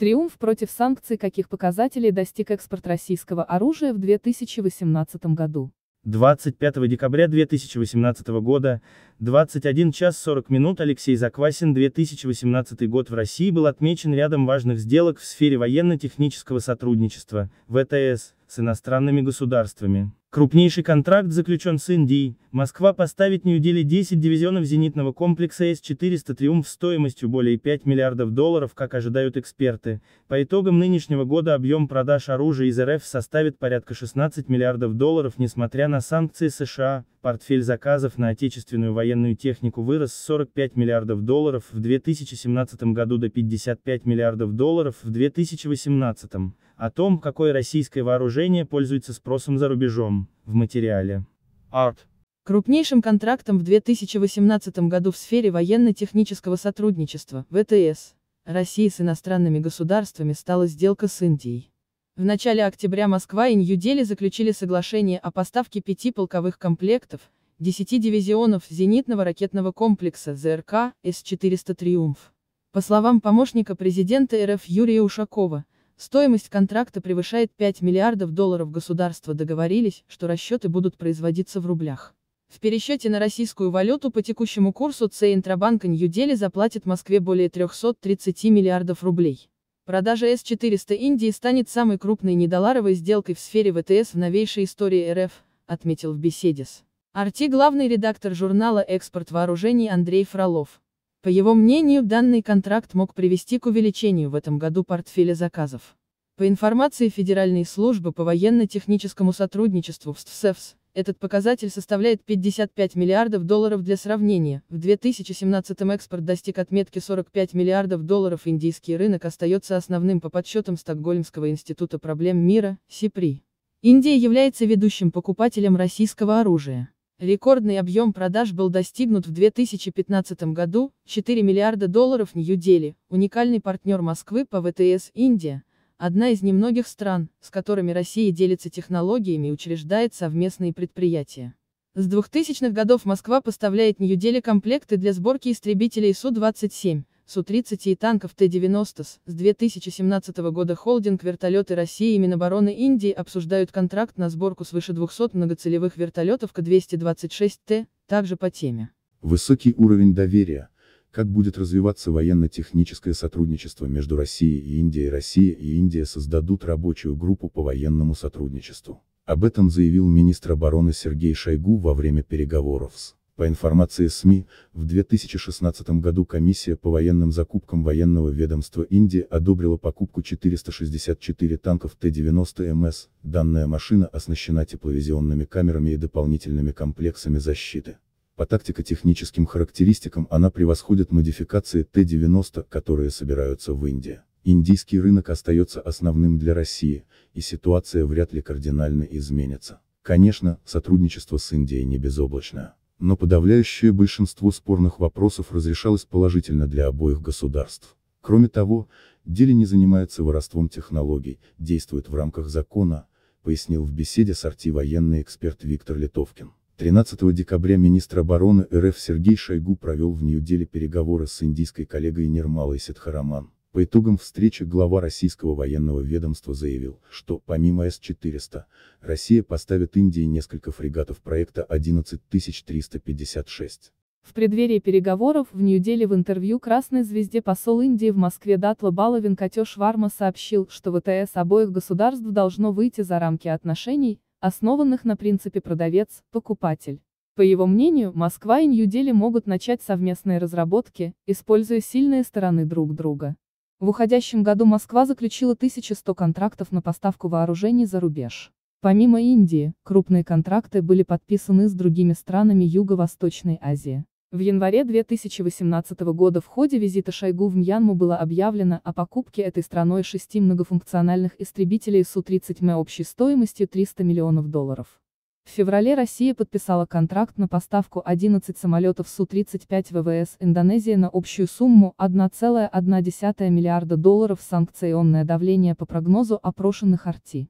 Триумф против санкций каких показателей достиг экспорт российского оружия в 2018 году. 25 декабря 2018 года, 21 час 40 минут Алексей Заквасин 2018 год в России был отмечен рядом важных сделок в сфере военно-технического сотрудничества, ВТС, э с иностранными государствами. Крупнейший контракт заключен с Индией, Москва поставит Нью-Дели 10 дивизионов зенитного комплекса С-400 «Триумф» стоимостью более 5 миллиардов долларов, как ожидают эксперты. По итогам нынешнего года объем продаж оружия из РФ составит порядка 16 миллиардов долларов, несмотря на санкции США. Портфель заказов на отечественную военную технику вырос с 45 миллиардов долларов в 2017 году до 55 миллиардов долларов в 2018 о том, какое российское вооружение пользуется спросом за рубежом, в материале. Арт. Крупнейшим контрактом в 2018 году в сфере военно-технического сотрудничества, ВТС, России с иностранными государствами стала сделка с Индией. В начале октября Москва и Нью-Дели заключили соглашение о поставке пяти полковых комплектов, десяти дивизионов зенитного ракетного комплекса ЗРК С-400 «Триумф». По словам помощника президента РФ Юрия Ушакова, Стоимость контракта превышает 5 миллиардов долларов. Государства договорились, что расчеты будут производиться в рублях. В пересчете на российскую валюту по текущему курсу Центробанк Нью-Дели заплатит Москве более 330 миллиардов рублей. Продажа С-400 Индии станет самой крупной недолларовой сделкой в сфере ВТС в новейшей истории РФ, отметил в беседе с Арти главный редактор журнала «Экспорт вооружений» Андрей Фролов. По его мнению, данный контракт мог привести к увеличению в этом году портфеля заказов. По информации Федеральной службы по военно-техническому сотрудничеству в СФС, этот показатель составляет 55 миллиардов долларов для сравнения. В 2017 экспорт достиг отметки 45 миллиардов долларов. Индийский рынок остается основным по подсчетам Стокгольмского института проблем мира, СИПРИ. Индия является ведущим покупателем российского оружия. Рекордный объем продаж был достигнут в 2015 году, 4 миллиарда долларов Нью-Дели, уникальный партнер Москвы по ВТС Индия, одна из немногих стран, с которыми Россия делится технологиями и учреждает совместные предприятия. С 2000-х годов Москва поставляет Нью-Дели комплекты для сборки истребителей Су-27. Су-30 и танков Т-90 с 2017 года холдинг «Вертолеты России» и Минобороны Индии обсуждают контракт на сборку свыше 200 многоцелевых вертолетов К-226Т, также по теме. Высокий уровень доверия. Как будет развиваться военно-техническое сотрудничество между Россией и Индией Россия и Индия создадут рабочую группу по военному сотрудничеству. Об этом заявил министр обороны Сергей Шойгу во время переговоров с по информации СМИ, в 2016 году комиссия по военным закупкам военного ведомства Индии одобрила покупку 464 танков Т-90МС, данная машина оснащена тепловизионными камерами и дополнительными комплексами защиты. По тактико-техническим характеристикам она превосходит модификации Т-90, которые собираются в Индии. Индийский рынок остается основным для России, и ситуация вряд ли кардинально изменится. Конечно, сотрудничество с Индией не безоблачное но подавляющее большинство спорных вопросов разрешалось положительно для обоих государств. Кроме того, деле не занимается воровством технологий, действует в рамках закона, пояснил в беседе с арти военный эксперт Виктор Литовкин. 13 декабря министр обороны РФ Сергей Шойгу провел в Нью-Дели переговоры с индийской коллегой Нирмалой Сидхараман. По итогам встречи глава российского военного ведомства заявил, что, помимо С-400, Россия поставит Индии несколько фрегатов проекта 11356. В преддверии переговоров в Нью-Дели в интервью «Красной звезде» посол Индии в Москве Датла Бала Венкатеш Варма сообщил, что ВТС обоих государств должно выйти за рамки отношений, основанных на принципе продавец-покупатель. По его мнению, Москва и Нью-Дели могут начать совместные разработки, используя сильные стороны друг друга. В уходящем году Москва заключила 1100 контрактов на поставку вооружений за рубеж. Помимо Индии, крупные контракты были подписаны с другими странами Юго-Восточной Азии. В январе 2018 года в ходе визита Шойгу в Мьянму было объявлено о покупке этой страной шести многофункциональных истребителей Су-30М общей стоимостью 300 миллионов долларов. В феврале Россия подписала контракт на поставку 11 самолетов Су-35 ВВС Индонезии на общую сумму 1,1 миллиарда долларов санкционное давление по прогнозу опрошенных арти.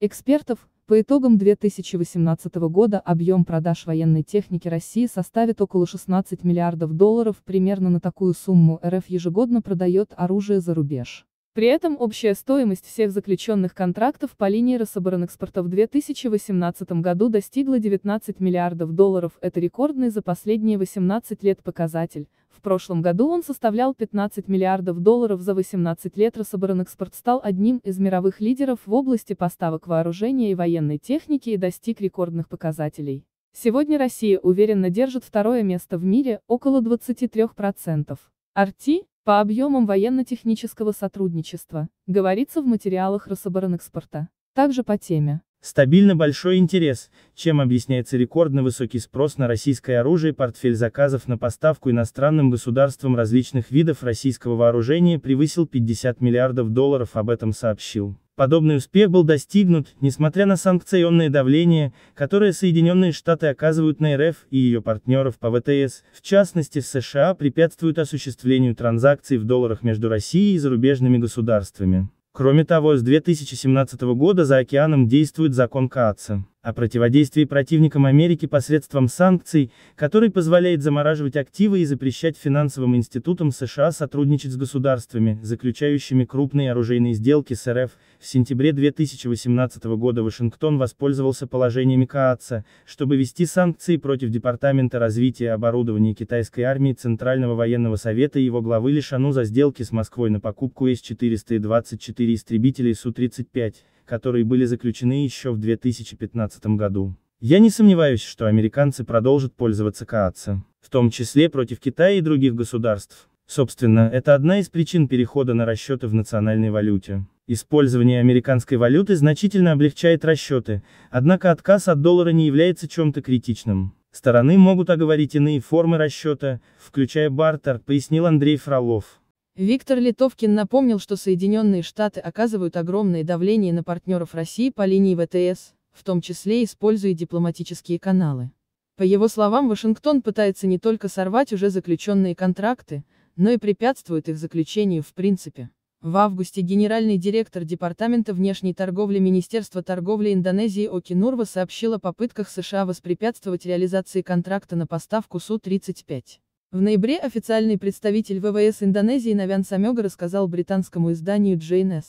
Экспертов, по итогам 2018 года объем продаж военной техники России составит около 16 миллиардов долларов, примерно на такую сумму РФ ежегодно продает оружие за рубеж. При этом общая стоимость всех заключенных контрактов по линии Рособоронэкспорта в 2018 году достигла 19 миллиардов долларов, это рекордный за последние 18 лет показатель. В прошлом году он составлял 15 миллиардов долларов за 18 лет Рособоронэкспорт стал одним из мировых лидеров в области поставок вооружения и военной техники и достиг рекордных показателей. Сегодня Россия уверенно держит второе место в мире, около 23%. Арти, по объемам военно-технического сотрудничества, говорится в материалах Рособоронэкспорта. Также по теме. Стабильно большой интерес, чем объясняется рекордно высокий спрос на российское оружие и портфель заказов на поставку иностранным государствам различных видов российского вооружения превысил 50 миллиардов долларов, об этом сообщил. Подобный успех был достигнут, несмотря на санкционное давление, которое Соединенные Штаты оказывают на РФ и ее партнеров по ВТС, в частности в США препятствуют осуществлению транзакций в долларах между Россией и зарубежными государствами. Кроме того, с 2017 года за океаном действует закон Каца о противодействии противникам Америки посредством санкций, который позволяет замораживать активы и запрещать финансовым институтам США сотрудничать с государствами, заключающими крупные оружейные сделки с РФ. В сентябре 2018 года Вашингтон воспользовался положениями КААЦа, чтобы вести санкции против Департамента развития оборудования китайской армии Центрального военного совета и его главы Лишану за сделки с Москвой на покупку С-424 истребителей Су-35 которые были заключены еще в 2015 году. Я не сомневаюсь, что американцы продолжат пользоваться КАЦ, в том числе против Китая и других государств. Собственно, это одна из причин перехода на расчеты в национальной валюте. Использование американской валюты значительно облегчает расчеты, однако отказ от доллара не является чем-то критичным. Стороны могут оговорить иные формы расчета, включая бартер, пояснил Андрей Фролов. Виктор Литовкин напомнил, что Соединенные Штаты оказывают огромное давление на партнеров России по линии ВТС, в том числе используя дипломатические каналы. По его словам, Вашингтон пытается не только сорвать уже заключенные контракты, но и препятствует их заключению в принципе. В августе генеральный директор Департамента внешней торговли Министерства торговли Индонезии Окинурва сообщил о попытках США воспрепятствовать реализации контракта на поставку Су-35. В ноябре официальный представитель ВВС Индонезии Навян Самега рассказал британскому изданию JNS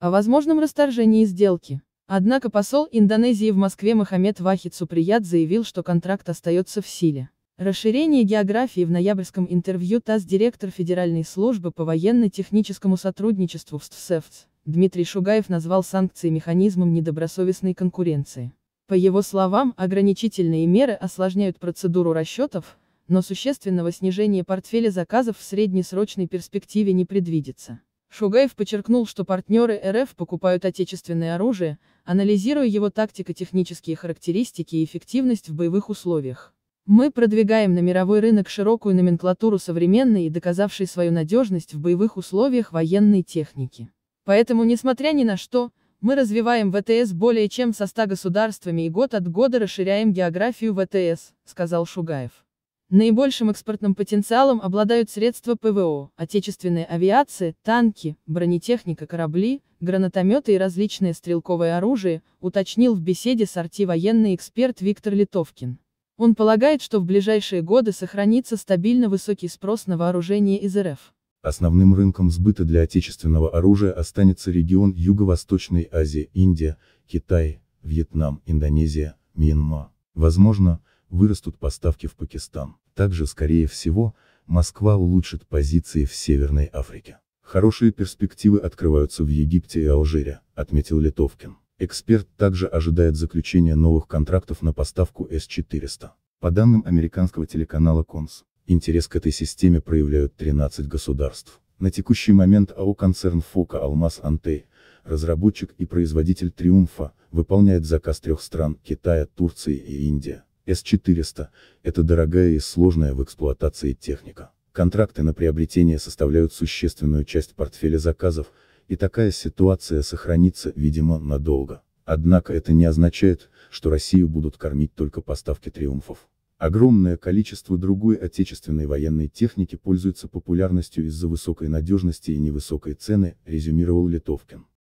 о возможном расторжении сделки. Однако посол Индонезии в Москве Мохаммед Вахид Суприят заявил, что контракт остается в силе. Расширение географии в ноябрьском интервью ТАСС-директор Федеральной службы по военно-техническому сотрудничеству в СТФС Дмитрий Шугаев назвал санкции механизмом недобросовестной конкуренции. По его словам, ограничительные меры осложняют процедуру расчетов, но существенного снижения портфеля заказов в среднесрочной перспективе не предвидится. Шугаев подчеркнул, что партнеры РФ покупают отечественное оружие, анализируя его тактико-технические характеристики и эффективность в боевых условиях. Мы продвигаем на мировой рынок широкую номенклатуру современной и доказавшей свою надежность в боевых условиях военной техники. Поэтому, несмотря ни на что, мы развиваем ВТС более чем со 100 государствами и год от года расширяем географию ВТС, сказал Шугаев. Наибольшим экспортным потенциалом обладают средства ПВО, отечественной авиации, танки, бронетехника, корабли, гранатометы и различные стрелковое оружие, уточнил в беседе с Арти военный эксперт Виктор Литовкин. Он полагает, что в ближайшие годы сохранится стабильно высокий спрос на вооружение из РФ. Основным рынком сбыта для отечественного оружия останется регион Юго-Восточной Азии, Индия, Китай, Вьетнам, Индонезия, Мьянма. Возможно, вырастут поставки в Пакистан. Также, скорее всего, Москва улучшит позиции в Северной Африке. Хорошие перспективы открываются в Египте и Алжире, отметил Литовкин. Эксперт также ожидает заключения новых контрактов на поставку С-400. По данным американского телеканала Конс, интерес к этой системе проявляют 13 государств. На текущий момент АО концерн ФОКа «Алмаз Антей», разработчик и производитель «Триумфа», выполняет заказ трех стран – Китая, Турции и Индия. С-400 – это дорогая и сложная в эксплуатации техника. Контракты на приобретение составляют существенную часть портфеля заказов, и такая ситуация сохранится, видимо, надолго. Однако это не означает, что Россию будут кормить только поставки триумфов. Огромное количество другой отечественной военной техники пользуется популярностью из-за высокой надежности и невысокой цены, резюмировал Литовкин.